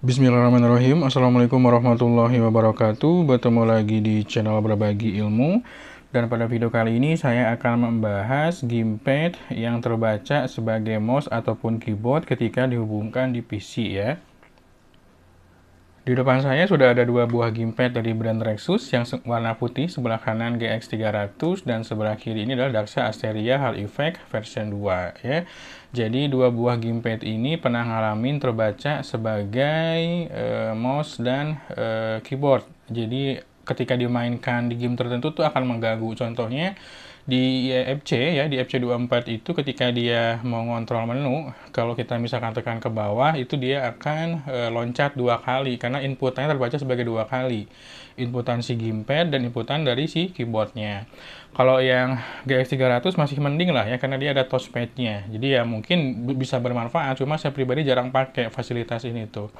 Bismillahirrahmanirrahim. Assalamualaikum warahmatullahi wabarakatuh. Bertemu lagi di channel Berbagi Ilmu. Dan pada video kali ini saya akan membahas gamepad yang terbaca sebagai mouse ataupun keyboard ketika dihubungkan di PC ya. Di depan saya sudah ada dua buah gamepad dari brand Rexus yang warna putih sebelah kanan GX300 dan sebelah kiri ini adalah Daxa Asteria Hal Effect version 2 ya. Jadi dua buah gamepad ini pernah ngalamin terbaca sebagai uh, mouse dan uh, keyboard. Jadi ketika dimainkan di game tertentu tuh akan mengganggu. Contohnya di ya, FC ya di FC24 itu ketika dia mengontrol menu kalau kita misalkan tekan ke bawah itu dia akan e, loncat dua kali karena inputannya terbaca sebagai dua kali inputan si gamepad dan inputan dari si keyboardnya kalau yang GX300 masih mending lah ya karena dia ada touchpadnya jadi ya mungkin bisa bermanfaat cuma saya pribadi jarang pakai fasilitas ini tuh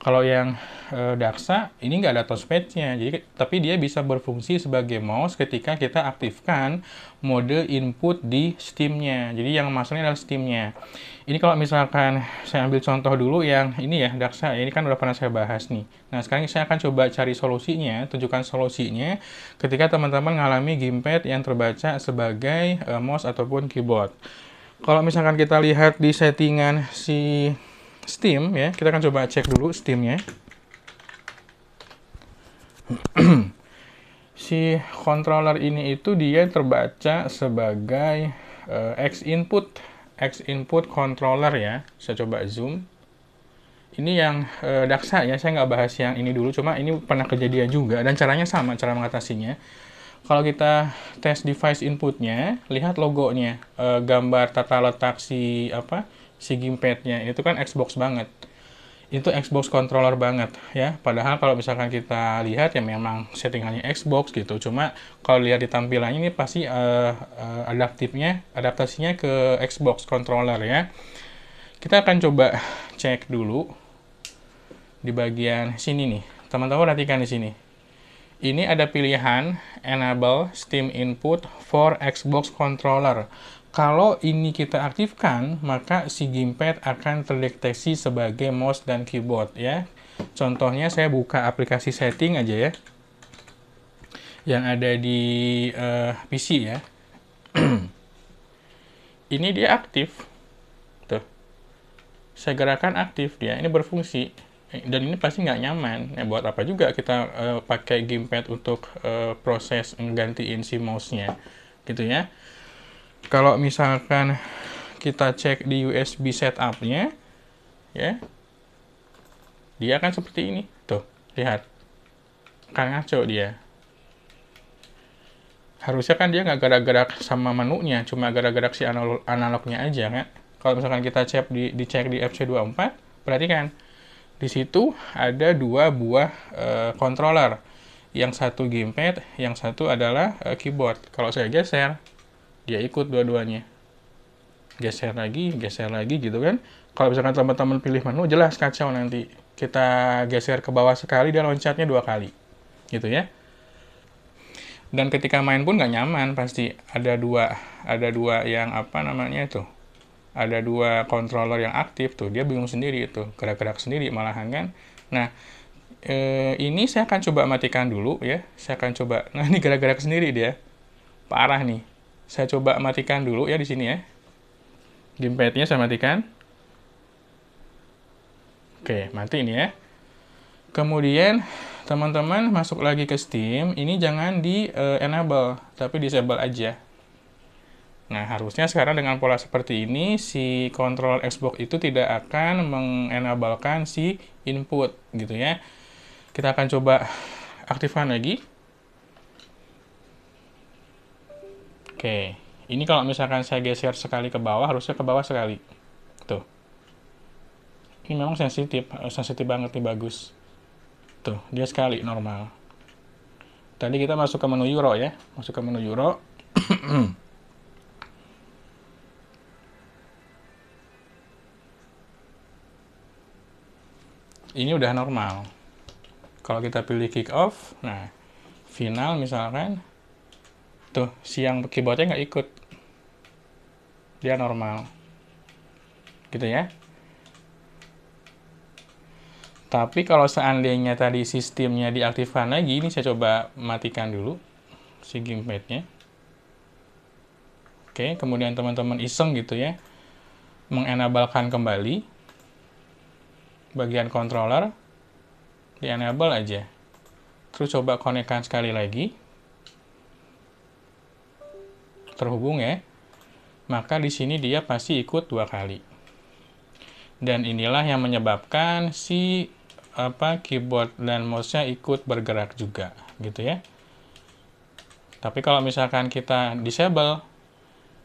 kalau yang e, eh, Daksa ini nggak ada touchpadnya, jadi tapi dia bisa berfungsi sebagai mouse ketika kita aktifkan mode input di Steamnya. Jadi yang masuknya adalah Steamnya. Ini kalau misalkan saya ambil contoh dulu yang ini ya Daksa, ini kan udah pernah saya bahas nih. Nah sekarang saya akan coba cari solusinya, tunjukkan solusinya ketika teman-teman mengalami gamepad yang terbaca sebagai e, mouse ataupun keyboard. Kalau misalkan kita lihat di settingan si Steam ya. Kita akan coba cek dulu Steamnya. si controller ini itu dia terbaca sebagai uh, X input X input controller ya. Saya coba zoom. Ini yang e, daksa ya, saya nggak bahas yang ini dulu, cuma ini pernah kejadian juga dan caranya sama cara mengatasinya. Kalau kita tes device inputnya, lihat logonya, e, gambar tata letak si apa si gamepadnya itu kan Xbox banget itu Xbox controller banget ya padahal kalau misalkan kita lihat ya memang settingannya Xbox gitu cuma kalau lihat di tampilannya ini pasti uh, uh, adaptifnya adaptasinya ke Xbox controller ya kita akan coba cek dulu di bagian sini nih teman-teman perhatikan di sini ini ada pilihan enable Steam Input for Xbox Controller. Kalau ini kita aktifkan, maka si gamepad akan terdeteksi sebagai mouse dan keyboard ya. Contohnya saya buka aplikasi setting aja ya. Yang ada di uh, eh, PC ya. ini dia aktif. Tuh. Saya gerakan aktif dia, ini berfungsi. Dan ini pasti nggak nyaman. Ya, buat apa juga kita uh, pakai gamepad untuk uh, proses menggantiin si mouse-nya. Gitu ya kalau misalkan kita cek di USB setupnya ya dia akan seperti ini tuh lihat kan ngaco dia harusnya kan dia nggak gerak-gerak sama menunya cuma gerak-gerak si analog analognya aja kan kalau misalkan kita cek di cek di FC24 perhatikan di situ ada dua buah uh, controller yang satu gamepad yang satu adalah uh, keyboard kalau saya geser ya ikut dua-duanya geser lagi geser lagi gitu kan kalau misalkan teman-teman pilih menu jelas kacau nanti kita geser ke bawah sekali dia loncatnya dua kali gitu ya dan ketika main pun nggak nyaman pasti ada dua ada dua yang apa namanya itu ada dua controller yang aktif tuh dia bingung sendiri itu gerak-gerak sendiri malahan kan nah e, ini saya akan coba matikan dulu ya saya akan coba nah ini gerak-gerak sendiri dia parah nih saya coba matikan dulu ya di sini ya. Gamepadnya saya matikan. Oke, mati ini ya. Kemudian teman-teman masuk lagi ke Steam, ini jangan di uh, enable, tapi disable aja. Nah, harusnya sekarang dengan pola seperti ini, si kontrol Xbox itu tidak akan mengenablekan si input gitu ya. Kita akan coba aktifkan lagi. Oke, ini kalau misalkan saya geser sekali ke bawah, harusnya ke bawah sekali. Tuh. Ini memang sensitif, eh, sensitif banget nih, bagus. Tuh, dia sekali, normal. Tadi kita masuk ke menu euro ya, masuk ke menu euro. ini udah normal. Kalau kita pilih kick off, nah final misalkan Tuh, siang keyboardnya nggak ikut. Dia normal. Gitu ya. Tapi kalau seandainya tadi sistemnya diaktifkan lagi, ini saya coba matikan dulu si gamepadnya. Oke, kemudian teman-teman iseng gitu ya, mengenabalkan kembali bagian controller, di-enable aja. Terus coba konekkan sekali lagi terhubung ya, maka di sini dia pasti ikut dua kali. Dan inilah yang menyebabkan si apa keyboard dan mouse-nya ikut bergerak juga gitu ya. Tapi kalau misalkan kita disable,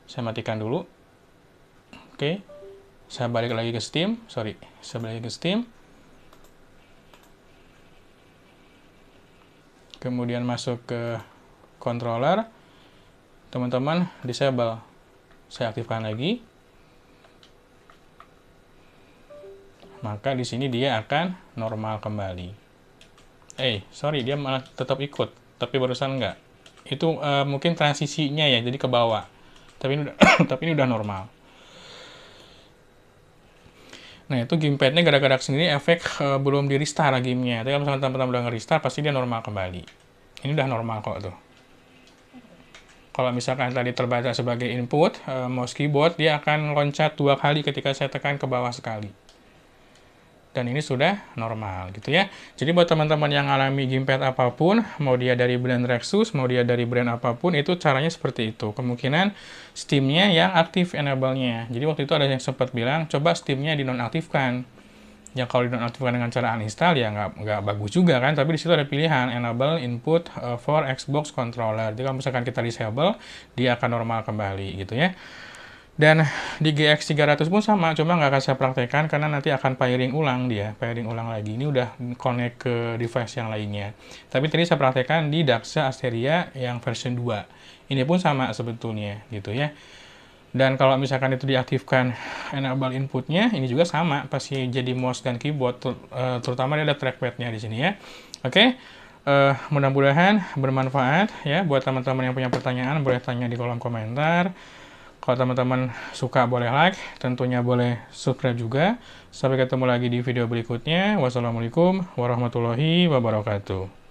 saya matikan dulu. Oke, saya balik lagi ke Steam, sorry, saya balik lagi ke Steam. Kemudian masuk ke controller teman-teman disable saya aktifkan lagi maka di sini dia akan normal kembali eh sorry dia malah tetap ikut tapi barusan enggak itu uh, mungkin transisinya ya jadi ke bawah tapi ini udah, tapi ini udah normal Nah itu gamepadnya gara-gara sendiri efek uh, belum di restart gamenya. Tapi kalau misalnya teman-teman udah nge-restart pasti dia normal kembali. Ini udah normal kok tuh. Kalau misalkan tadi terbaca sebagai input, e, mouse keyboard dia akan loncat dua kali ketika saya tekan ke bawah sekali. Dan ini sudah normal gitu ya. Jadi buat teman-teman yang alami gamepad apapun, mau dia dari brand Rexus, mau dia dari brand apapun, itu caranya seperti itu. Kemungkinan Steamnya yang aktif enable-nya. Jadi waktu itu ada yang sempat bilang, coba Steamnya dinonaktifkan ya kalau dinonaktifkan dengan cara uninstall ya nggak nggak bagus juga kan tapi di situ ada pilihan enable input eh, for Xbox controller jadi kalau misalkan kita disable dia akan normal kembali gitu ya dan di GX300 pun sama cuma nggak akan saya praktekkan karena nanti akan pairing ulang dia pairing ulang lagi ini udah connect ke device yang lainnya tapi tadi saya praktekkan di Daxa Asteria yang version 2 ini pun sama sebetulnya gitu ya dan kalau misalkan itu diaktifkan enable inputnya, ini juga sama, pasti jadi mouse dan keyboard, ter eh, terutama ada trackpadnya di sini ya. Oke, okay? uh, eh, mudah-mudahan bermanfaat ya buat teman-teman yang punya pertanyaan, boleh tanya di kolom komentar. Kalau teman-teman suka boleh like, tentunya boleh subscribe juga. Sampai ketemu lagi di video berikutnya. Wassalamualaikum warahmatullahi wabarakatuh.